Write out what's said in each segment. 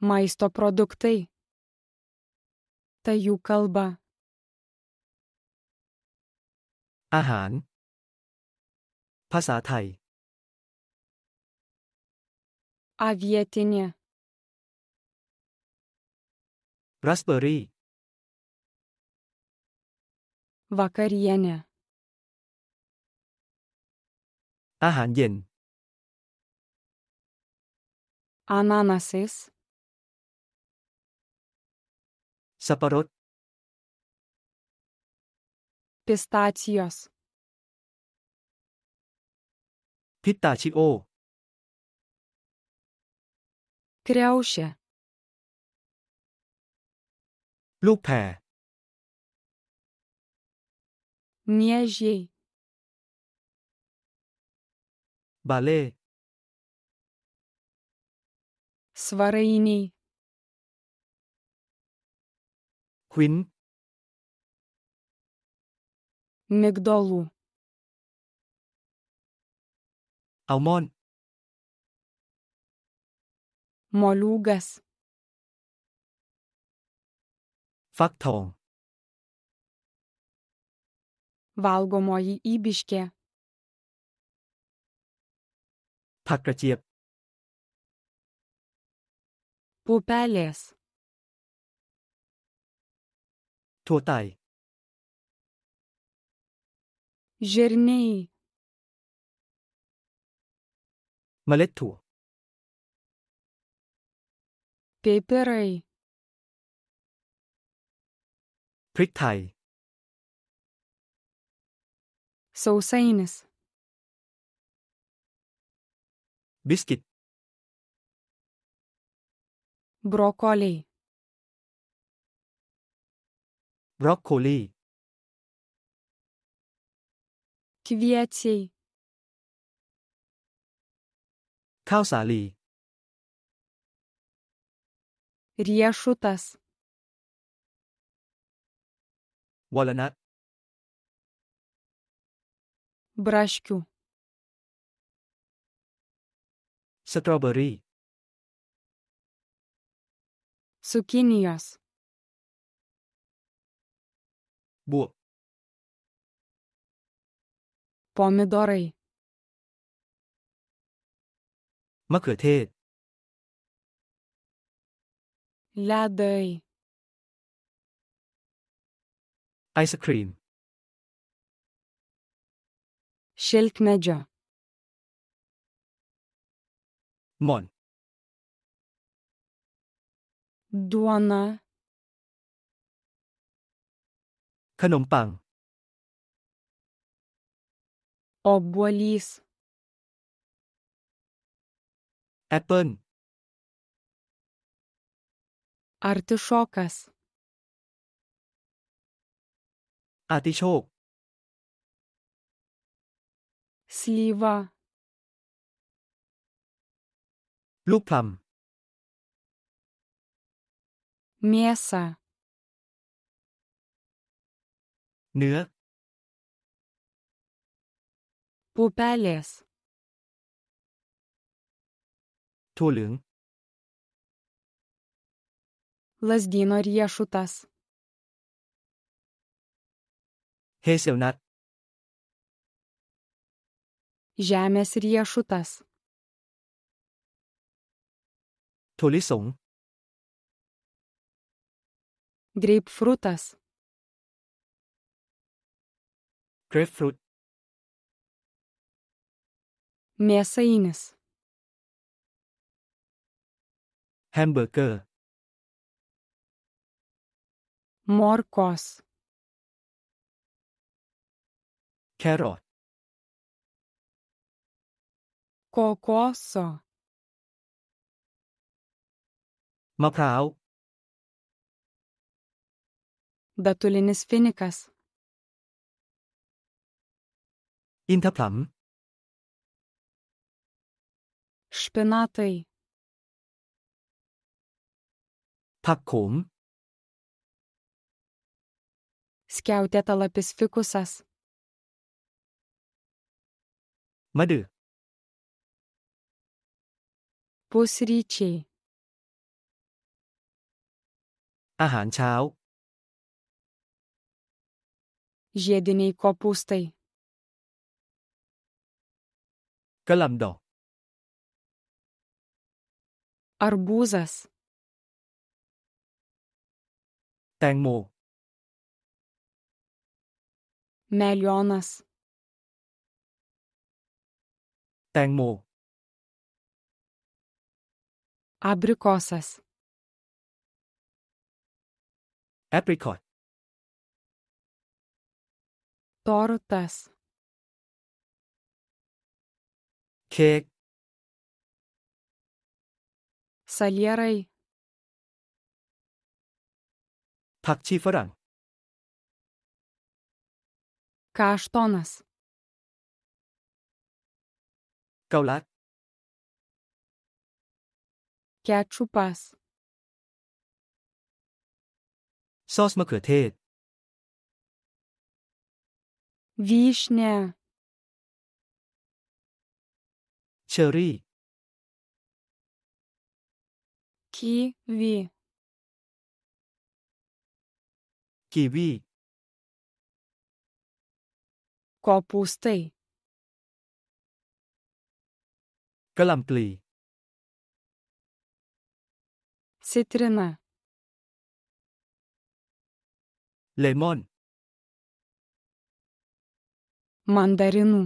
maisto produktai. Ta jų kalba. Aha. อาหารภาษาไทย Avietinė. ราสเบอร์รี่ Vakarienė. อาหารเย็น Ananasis. Saparot. Pistachios. Pistachio. Kriaušė. Lupe. Miežiai. Balė. Svarainiai. Queen. Migdolų. Almon. Moliūgas. ฟักทอง Valgomoji įbiškė. ผักกระเจี๊ยบ Pupelės. thua tài. Žirniai. М е л е т thua. Pipirai. พริกไทย Sausainis. บิสกิต Brokoliai. บรอกโคลีควียชีข้าวสาลีเรียชุตัสวอลนัทบรัชคิวสตรอเบอรี่สุกินิยัสบวก помидоры มะเขือเทศ лядай ไอศครีม шелкнеджа หม่อน дуана ขนมปัง Obbolis แอปเปิ้ล Artišokas อาติโชก Слива ลูกพลัม Mėsa นื้อ pupelės ถั่วเหลือง lazdyno riešutas เฮเซลนัท žemės riešutas ถั่วลิสง greipfrutas grapefruit mėsainis hamburger morkos carrot kokoso มะพร้าว datulinis finikas อินทผลัม шпинатай ผักโขม skiautėtalapis fikusas มะเดือ pusryčiai อาหารเช้า žiediniai kopūstai Kalando. Arbūzas. แตงโม Melionas. แตงโม Abrikosas. Apricot. Tortas. เค้กซาลียไรผักชีฝรั่งคาชตอนัสเกาลัดแกชูปัสซอสมะเขือเทศวิชเนียเชอรี่คีวีกีวี капусты กะหล่ำปลี цитрина เลมอน мандарину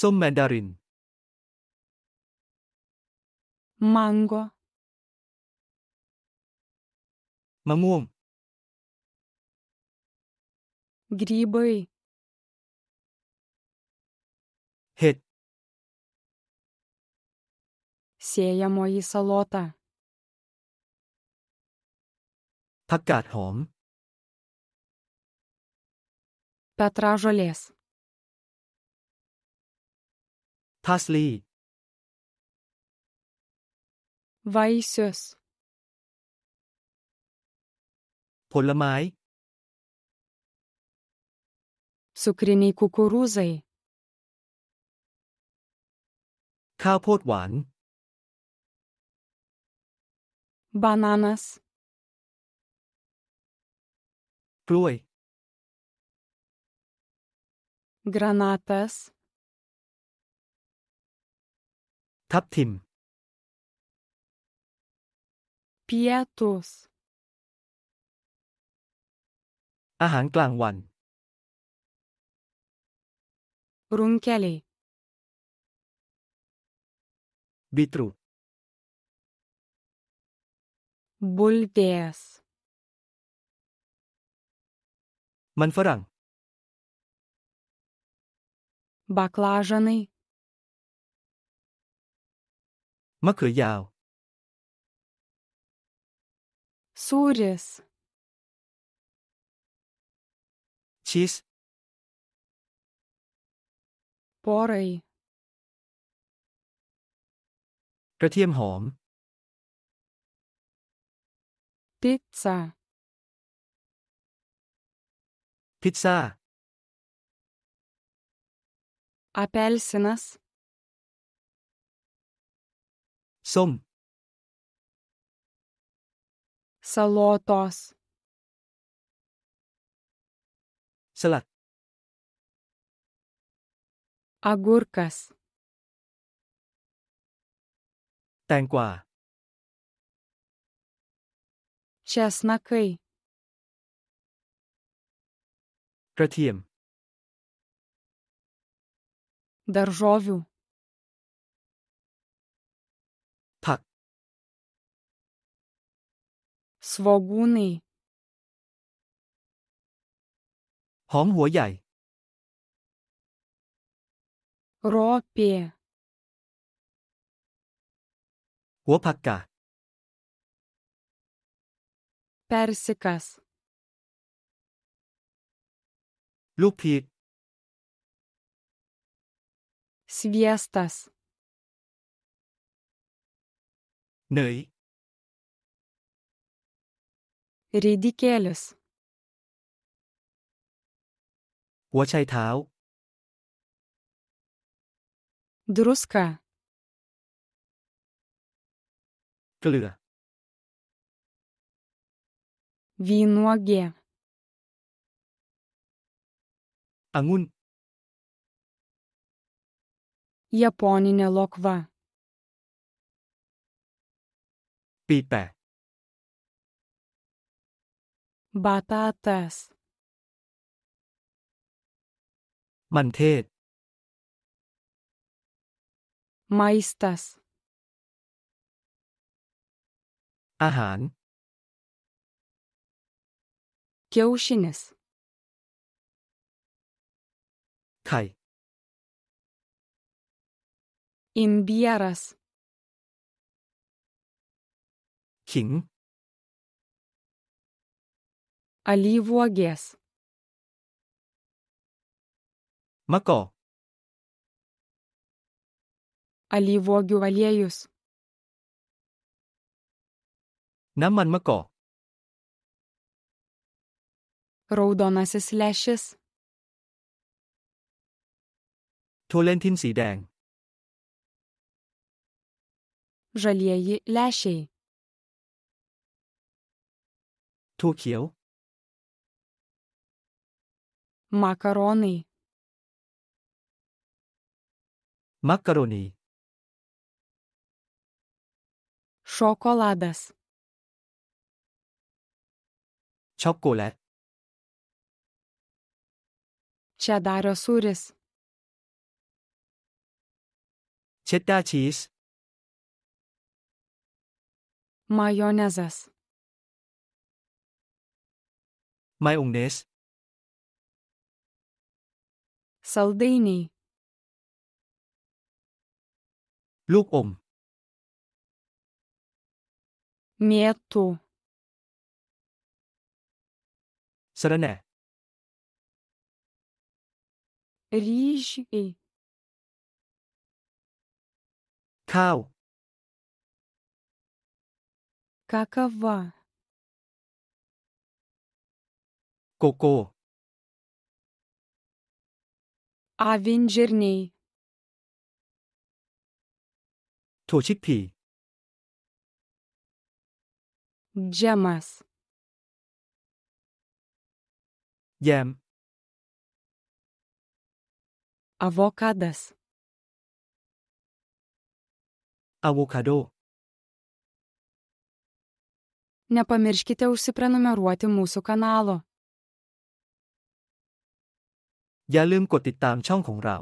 ส้มแมนดาริน mango มะม่วง грибы เห็ด сеямо и солота ผักกาดหอม петраж лес Parsley Vaisøs ผลไม้ Сукреней кукурузой ข้าวโพดหวาน Bananas กล้วย Granatas ทับทิมปิเอตสอาหารกลางวันรุงเคลีบิทรูบูลเดสมันฝรั่งบักลาจานีมะเขือยาวซูริสชีสปอรยกระเทียมหอม พิซซ่า พิซซ่าอเปลสินัสส้ม salotos สลัด agurkas แตงกวา чесноки กระเทียม daržovių svogūnai หอมหัวใหญ่รอเปียหัวผักกาด persikas ลูกพีช sviestas เนย Ridikėlis. Huočai tau. Druska. เกลือ Vynuogė. Angun. Japoninė lokva. Pype. Batatas. Manthet. Maistas. อาหาร Kiaušinis. ไข่ Imbieras. ขิง Alyvų agės. Mako. Alyvuogių aliejus. Naman mako. Raudonasis lęšis. Tolentin สีแดง Žalieji lęšiai. ถั่วเขียว Makaronai. Makaroni. Šokoladas. Chocolate. Čedario sūris. Cheddar cheese. Majonezas. Mayonnaise. Салдейний. ลูกอม Мету. สระแหน่ Рижи. Кау. Какова. โกโก้ Avinžirniai. Točipi. Džemas. Jam. Avokadas. Avokado. Nepamirškite užsiprenumeruoti mūsų kanalo. อย่าลืมกดติดตามช่องของเรา